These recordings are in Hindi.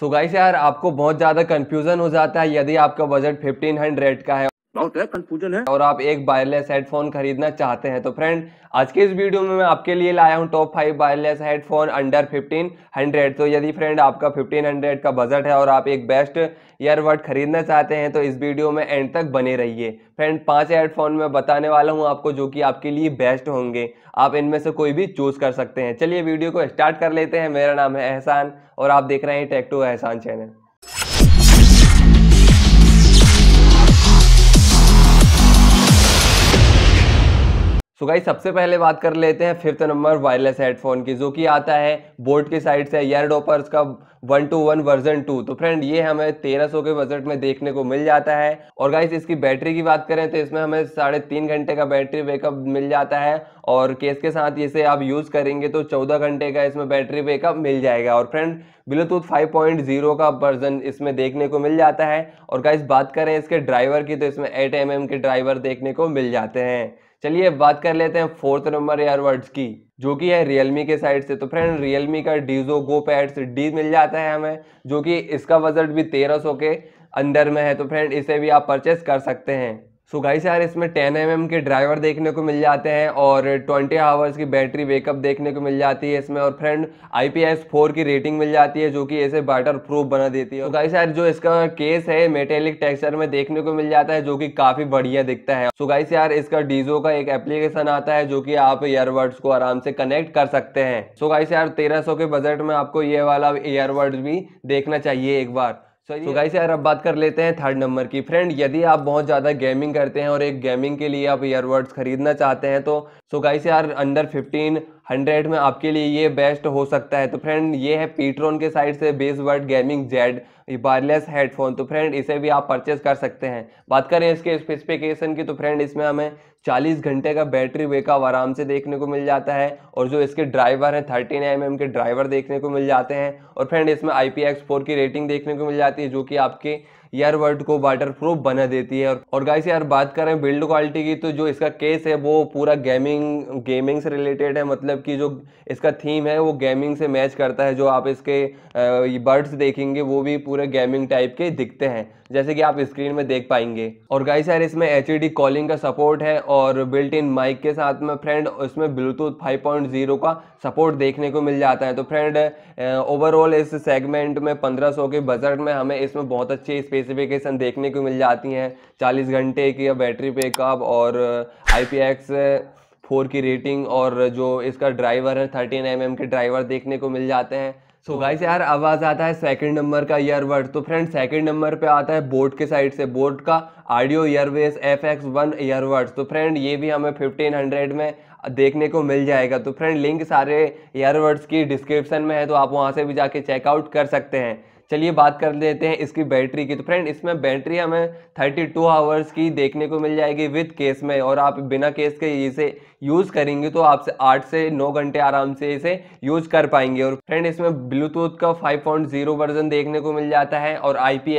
सो गाइस यार आपको बहुत ज़्यादा कंफ्यूजन हो जाता है यदि आपका बजट 1500 का है बहुत है कंफ्यूजन है और आप एक वायरलेस हेडफोन खरीदना चाहते हैं तो फ्रेंड आज के इस वीडियो में मैं आपके लिए लाया हूं top five wireless headphone under fifteen hundred तो यदि फ्रेंड आपका फिफ्टीन हंड्रेड का बजट है और आप एक बेस्ट ईयरबड खरीदना चाहते हैं तो इस वीडियो में एंड तक बने रहिए फ्रेंड पांच हेडफोन मैं बताने वाला हूँ आपको जो कि आपके लिए बेस्ट होंगे आप इनमें से कोई भी चूज कर सकते हैं चलिए वीडियो को स्टार्ट कर लेते हैं मेरा नाम है एहसान और आप देख रहे हैं टेक्टो एहसान चैनल तो गाइस सबसे पहले बात कर लेते हैं फिफ्थ नंबर वायरलेस हेडफोन की जो कि आता है बोर्ड के साइड से ईयर का one two one version two तो फ्रेंड ये हमें तेरह सौ के बजट में देखने को मिल जाता है और गाइस इसकी बैटरी की बात करें तो इसमें हमें साढ़े तीन घंटे का बैटरी बैकअप मिल जाता है और केस के साथ इसे आप यूज़ करेंगे तो चौदह घंटे का इसमें बैटरी बैकअप मिल जाएगा और फ्रेंड ब्लूटूथ 5.0 का वर्जन इसमें देखने को मिल जाता है और गाइस बात करें इसके ड्राइवर की तो इसमें एट एम mm के ड्राइवर देखने को मिल जाते हैं चलिए बात कर लेते हैं फोर्थ नंबर एयरवर्ड्स की जो कि है रियलमी के साइड से तो फ्रेंड रियलमी का डीजो गो पैड्स डी मिल जाता है हमें जो कि इसका बजट भी 1300 के अंदर में है तो फ्रेंड इसे भी आप परचेस कर सकते हैं सो गाइस यार इसमें टेन एम के ड्राइवर देखने को मिल जाते हैं और 20 आवर्स की बैटरी बैकअप देखने को मिल जाती है इसमें और friend I P S four की रेटिंग मिल जाती है जो कि ऐसे वाटर प्रूफ बना देती है तो so गाइस यार जो इसका केस है मेटेलिक टेक्सचर में देखने को मिल जाता है जो कि काफ़ी बढ़िया दिखता है सो so गाइस यार इसका डीजो का एक एप्लीकेशन आता है जो कि आप ईयरबड्स को आराम से कनेक्ट कर सकते हैं सो so गाइस यार तेरह के बजट में आपको ये वाला ईयरबड्स भी देखना चाहिए एक बार सो गाइस यार अब बात कर लेते हैं थर्ड नंबर की फ्रेंड यदि आप बहुत ज़्यादा गेमिंग करते हैं और एक गेमिंग के लिए आप ईयरबड्स खरीदना चाहते हैं तो सो so गाइस यार अंडर फिफ्टीन हंड्रेड में आपके लिए ये बेस्ट हो सकता है तो फ्रेंड ये है पीट्रॉन के साइड से Bassbuds gaming Z wireless headphone तो फ्रेंड इसे भी आप परचेस कर सकते हैं बात करें इसके स्पेसिफिकेशन की तो फ्रेंड इसमें हमें 40 घंटे का बैटरी बेकअप आराम से देखने को मिल जाता है और जो इसके ड्राइवर हैं थर्टीन एम के ड्राइवर देखने को मिल जाते हैं और फ्रेंड इसमें आई की रेटिंग देखने को मिल जाती है जो कि आपके ईयर वर्ड को वाटर प्रूफ बना देती है और गाइस यार बात करें बिल्ड क्वालिटी की तो जो इसका केस है वो पूरा गेमिंग गेमिंग से रिलेटेड है मतलब कि जो इसका थीम है वो गेमिंग से मैच करता है जो आप इसके बर्ड्स देखेंगे वो भी पूरे गेमिंग टाइप के दिखते हैं जैसे कि आप स्क्रीन में देख पाएंगे और गाइस यार इसमें एच कॉलिंग e का सपोर्ट है और बिल्ट इन माइक के साथ में फ्रेंड इसमें ब्लूटूथ जीरो का सपोर्ट देखने को मिल जाता है तो फ्रेंड ओवरऑल इस सेगमेंट में सौ के बजट में हमें इसमें बहुत अच्छी स्पेस स्पेसिफिकेशन देखने को मिल जाती हैं चालीस घंटे की बैटरी बैकअप और आई पी एक्स फोर की रेटिंग और जो इसका ड्राइवर है थर्टीन एम के ड्राइवर देखने को मिल जाते हैं सो so गाइस तो यार आवाज़ आता है सेकंड नंबर का ईयरबड तो फ्रेंड सेकंड नंबर पे आता है बोट के साइड से बोट का ऑडियो ईयरवेस एफ एक्स वन ईयरबड तो फ्रेंड ये भी हमें फिफ्टीन हंड्रेड में देखने को मिल जाएगा तो फ्रेंड लिंक सारे ईयरबड्स की डिस्क्रिप्शन में है तो आप वहाँ से भी जाके चेकआउट कर सकते हैं चलिए बात कर लेते हैं इसकी बैटरी की तो फ्रेंड इसमें बैटरी हमें 32 टू आवर्स की देखने को मिल जाएगी विथ केस में और आप बिना केस के इसे यूज़ करेंगे तो आप आठ से नौ घंटे आराम से इसे यूज़ कर पाएंगे और फ्रेंड इसमें ब्लूटूथ का 5.0 वर्जन देखने को मिल जाता है और आई पी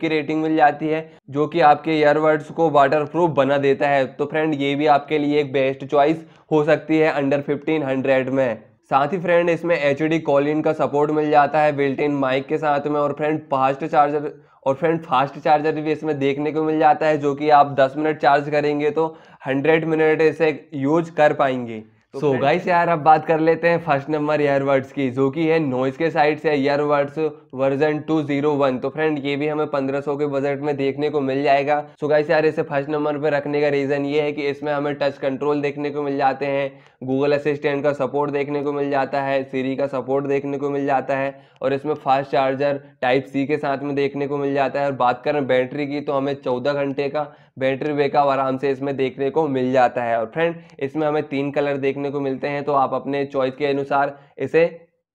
की रेटिंग मिल जाती है जो कि आपके ईयरबड्स को वाटर बना देता है तो फ्रेंड ये भी आपके लिए एक बेस्ट चॉइस हो सकती है अंडर हंड्रेड में साथ ही फ्रेंड इसमें एच डी कॉल का सपोर्ट मिल जाता है बिल्ट इन माइक के साथ में और फ्रेंड फास्ट चार्जर और फ्रेंड फास्ट चार्जर भी इसमें देखने को मिल जाता है जो कि आप 10 मिनट चार्ज करेंगे तो 100 मिनट इसे यूज कर पाएंगे सो तो so गाइस यार अब बात कर लेते हैं फर्स्ट नंबर ईयरबड्स की जो कि है नॉइज़ के साइड से ईयरबड्स वर्जन 201 तो फ्रेंड ये भी हमें 1500 के बजट में देखने को मिल जाएगा सो so गाइस यार इसे फर्स्ट नंबर पे रखने का रीज़न ये है कि इसमें हमें टच कंट्रोल देखने को मिल जाते हैं गूगल असिस्टेंट का सपोर्ट देखने को मिल जाता है सीरी का सपोर्ट देखने को मिल जाता है और इसमें फास्ट चार्जर टाइप सी के साथ में देखने को मिल जाता है और बात करें बैटरी की तो हमें चौदह घंटे का बैटरी बैकअप आराम से इसमें देखने को मिल जाता है और फ्रेंड इसमें हमें तीन कलर देखने को मिलते हैं तो आप अपने चॉइस के अनुसार इसे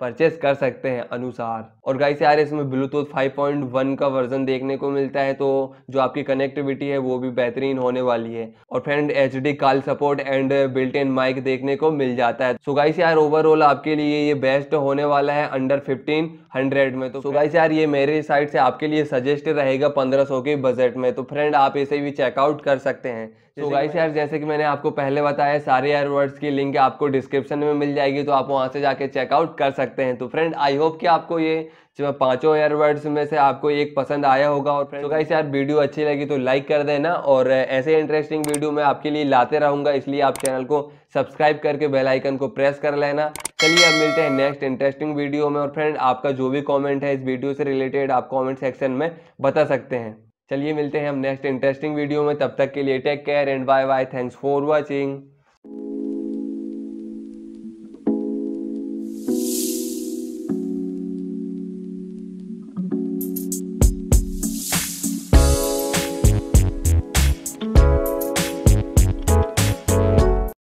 परचेस कर सकते हैं अनुसार और गाइस यार इसमें ब्लूटूथ 5.1 का वर्जन देखने को मिलता है तो जो आपकी कनेक्टिविटी है वो भी बेहतरीन होने वाली है और friend H D call support and built in mic देखने को मिल जाता है सो गाइस यार ओवरऑल आपके लिए ये बेस्ट होने वाला है अंडर फिफ्टीन हंड्रेड में तो सो गाइस यार ये मेरे साइड से आपके लिए सजेस्ट रहेगा पंद्रह के बजट में तो फ्रेंड आप इसे भी चेकआउट कर सकते हैं तो गाइस यार जैसे कि मैंने आपको पहले बताया सारे एयरवर्ड्स की लिंक आपको डिस्क्रिप्शन में मिल जाएगी तो आप वहां से जाके चेकआउट कर सकते हैं तो फ्रेंड आई होप कि आपको ये जो पांचों एयरवर्ड्स में से आपको एक पसंद आया होगा और फ्रेंड तो गाइस यार वीडियो अच्छी लगी तो लाइक कर देना और ऐसे इंटरेस्टिंग वीडियो मैं आपके लिए लाते रहूँगा इसलिए आप चैनल को सब्सक्राइब करके बेल आइकन को प्रेस कर लेना चलिए अब मिलते हैं नेक्स्ट इंटरेस्टिंग वीडियो में और फ्रेंड आपका जो भी कॉमेंट है इस वीडियो से रिलेटेड आप कॉमेंट सेक्शन में बता सकते हैं चलिए मिलते हैं हम नेक्स्ट इंटरेस्टिंग वीडियो में तब तक के लिए take care and bye bye thanks for watching